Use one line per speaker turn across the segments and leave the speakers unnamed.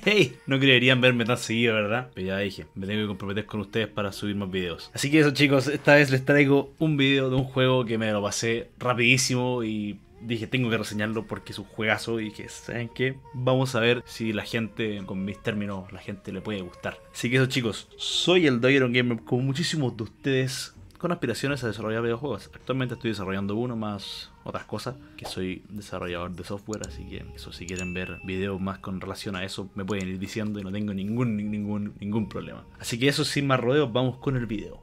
no creerían verme tan seguido, ¿verdad? Pero ya dije, me tengo que comprometer con ustedes para subir más videos. Así que eso chicos, esta vez les traigo un video de un juego que me lo pasé rapidísimo y dije, tengo que reseñarlo porque es un juegazo y que, ¿saben qué? Vamos a ver si la gente, con mis términos, la gente le puede gustar. Así que eso chicos, soy el Doyeron Gamer, como muchísimos de ustedes con aspiraciones a desarrollar videojuegos. Actualmente estoy desarrollando uno más otras cosas, que soy desarrollador de software, así que eso si quieren ver videos más con relación a eso me pueden ir diciendo y no tengo ningún ningún ningún problema. Así que eso sin más rodeos, vamos con el video.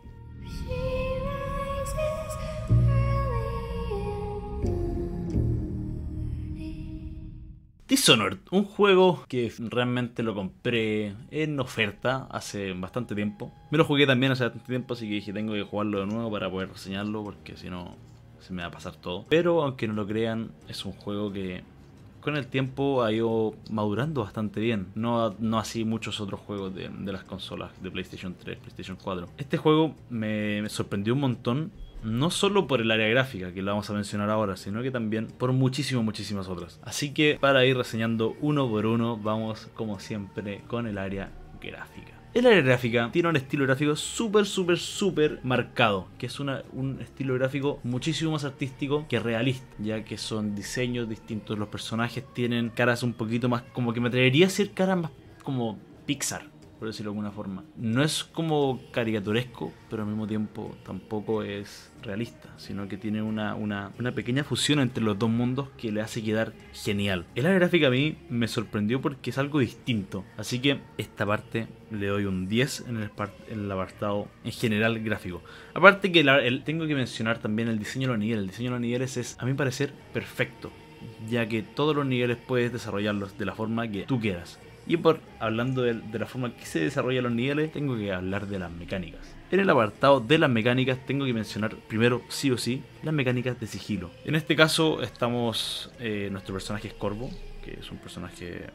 Dishonored, un juego que realmente lo compré en oferta hace bastante tiempo. Me lo jugué también hace bastante tiempo, así que dije tengo que jugarlo de nuevo para poder reseñarlo, porque si no se me va a pasar todo. Pero aunque no lo crean, es un juego que con el tiempo ha ido madurando bastante bien. No, no así muchos otros juegos de, las consolas de PlayStation 3, PlayStation 4. Este juego me, me sorprendió un montón no solo por el área gráfica, que lo vamos a mencionar ahora, sino que también por muchísimas, muchísimas otras. Así que para ir reseñando uno por uno, vamos como siempre con el área gráfica. El área gráfica tiene un estilo gráfico súper, súper, súper marcado, que es un estilo gráfico muchísimo más artístico que realista, ya que son diseños distintos, los personajes tienen caras un poquito más, como que me atrevería a decir caras más como Pixar, por decirlo de alguna forma. No es como caricaturesco, pero al mismo tiempo tampoco es realista, sino que tiene una, pequeña fusión entre los dos mundos que le hace quedar genial. El área gráfica a mí me sorprendió porque es algo distinto, así que esta parte le doy un 10 en el, en el apartado en general gráfico. Aparte que tengo que mencionar también el diseño de los niveles, el diseño de los niveles es a mi parecer perfecto ya que todos los niveles puedes desarrollarlos de la forma que tú quieras. Y por hablando de, la forma que se desarrollan los niveles, tengo que hablar de las mecánicas. En el apartado de las mecánicas tengo que mencionar primero, sí o sí, las mecánicas de sigilo. En este caso estamos, eh, nuestro personaje es Corvo, que es un personaje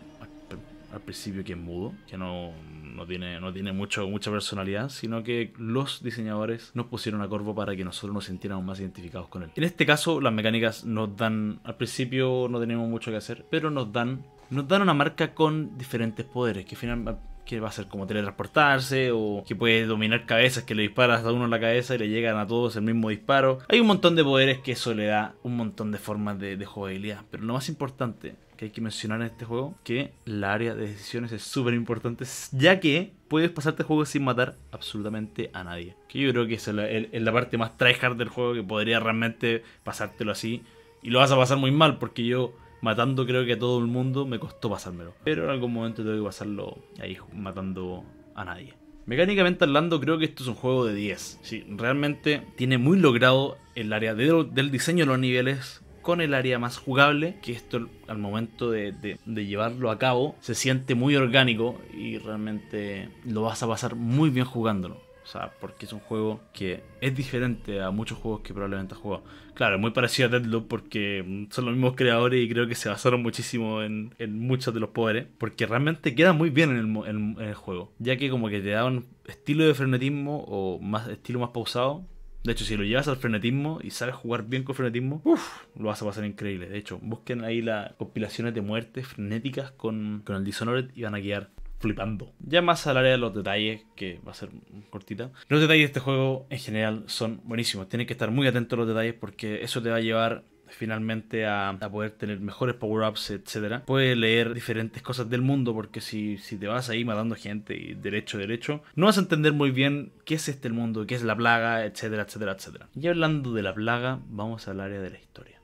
al principio que es mudo, que no, no tiene, no tiene mucho, mucha personalidad, sino que los diseñadores nos pusieron a Corvo para que nosotros nos sintiéramos más identificados con él. En este caso, las mecánicas nos dan, al principio no tenemos mucho que hacer, pero nos dan nos dan una marca con diferentes poderes, que final, que va a ser como teletransportarse o que puede dominar cabezas, que le disparas a uno en la cabeza y le llegan a todos el mismo disparo. Hay un montón de poderes que eso le da un montón de formas de, jugabilidad, pero lo más importante que hay que mencionar en este juego, que la área de decisiones es súper importante, ya que puedes pasarte el juego sin matar absolutamente a nadie. Que yo creo que es la, la parte más tryhard del juego, que podría realmente pasártelo así. Y lo vas a pasar muy mal, porque yo matando creo que a todo el mundo, me costó pasármelo. Pero en algún momento tengo que pasarlo ahí matando a nadie. Mecánicamente hablando, creo que esto es un juego de 10. Sí, realmente tiene muy logrado el área del diseño de los niveles con el área más jugable, que esto al momento de, llevarlo a cabo se siente muy orgánico y realmente lo vas a pasar muy bien jugándolo. O sea, porque es un juego que es diferente a muchos juegos que probablemente has jugado. Claro, muy parecido a Deadloop porque mm, son los mismos creadores y creo que se basaron muchísimo en, muchos de los poderes. Porque realmente queda muy bien en el, juego. Ya que como que te da un estilo de frenetismo o más estilo más pausado. De hecho, si lo llevas al frenetismo y sabes jugar bien con frenetismo, uff, lo vas a pasar increíble. De hecho, busquen ahí las compilaciones de muertes frenéticas con, con el Dishonored y van a quedar flipando. Ya más al área de los detalles, que va a ser cortita. Los detalles de este juego en general son buenísimos. Tienes que estar muy atento a los detalles porque eso te va a llevar finalmente a, poder tener mejores power-ups, etcétera. Puedes leer diferentes cosas del mundo, porque si, si te vas ahí matando gente y derecho, derecho, no vas a entender muy bien qué es este mundo, qué es la plaga, etcétera, etcétera, etcétera. Y hablando de la plaga, vamos al área de la historia.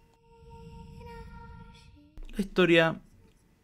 La historia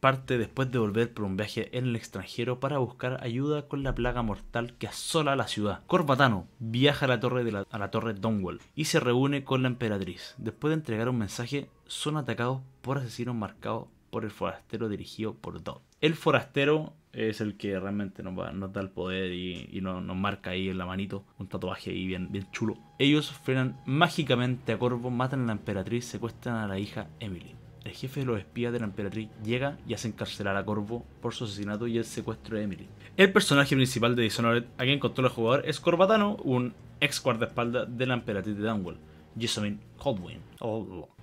parte después de volver por un viaje en el extranjero para buscar ayuda con la plaga mortal que asola la ciudad. Corbatano viaja a la torre, de la, a la torre Donwell y se reúne con la emperatriz. Después de entregar un mensaje, son atacados por asesinos marcados por el forastero dirigido por Dodd. El forastero es el que realmente nos, da el poder y, nos, marca ahí en la manito un tatuaje ahí bien, bien chulo. Ellos frenan mágicamente a Corvo, matan a la emperatriz, secuestran a la hija Emily el jefe de los espías de la emperatriz llega y hace encarcelar a Corvo por su asesinato y el secuestro de Emily. El personaje principal de Dishonored, a quien controla el jugador, es Corbatano, un ex guardaespaldas de la emperatriz de Dunwall, Jessamine Coldwin.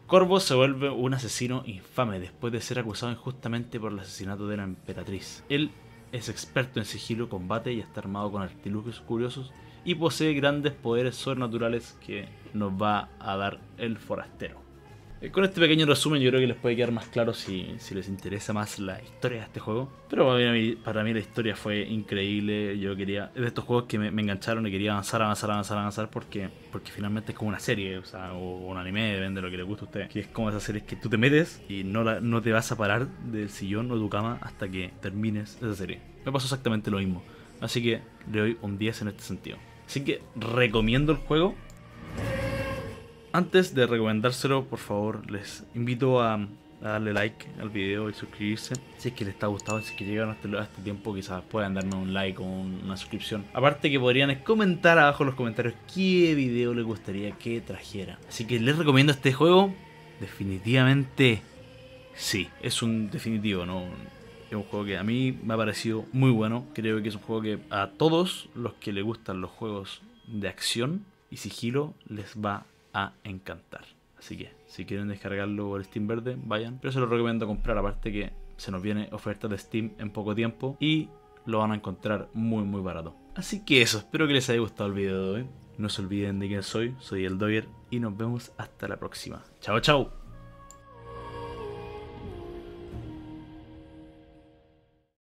Corvo se vuelve un asesino infame después de ser acusado injustamente por el asesinato de la emperatriz. Él es experto en sigilo, combate y está armado con artilugios curiosos y posee grandes poderes sobrenaturales que nos va a dar el forastero. Eh, con este pequeño resumen yo creo que les puede quedar más claro si, les interesa más la historia de este juego. Pero para mí, la historia fue increíble. Yo quería... Es de estos juegos que me, engancharon y quería avanzar, avanzar, avanzar, avanzar porque, porque finalmente es como una serie o, sea, o un anime, depende de lo que le guste a usted. Que es como esas series que tú te metes y no, la, no te vas a parar del sillón o de tu cama hasta que termines esa serie. Me pasó exactamente lo mismo. Así que le doy un 10 en este sentido. Así que recomiendo el juego antes de recomendárselo, por favor, les invito a, darle like al video y suscribirse. Si es que les está gustado, si es que llegaron hasta, este tiempo, quizás puedan darme un like o una suscripción. Aparte que podrían comentar abajo en los comentarios qué video les gustaría que trajera. Así que les recomiendo este juego. Definitivamente sí, es un definitivo, ¿no? Es un juego que a mí me ha parecido muy bueno. Creo que es un juego que a todos los que les gustan los juegos de acción y sigilo les va a a encantar. Así que si quieren descargarlo por Steam Verde, vayan. Pero se lo recomiendo comprar, aparte que se nos viene oferta de Steam en poco tiempo y lo van a encontrar muy muy barato. Así que eso, espero que les haya gustado el video de hoy. No se olviden de quién soy, soy el Doyer y nos vemos hasta la próxima. Chao, chao.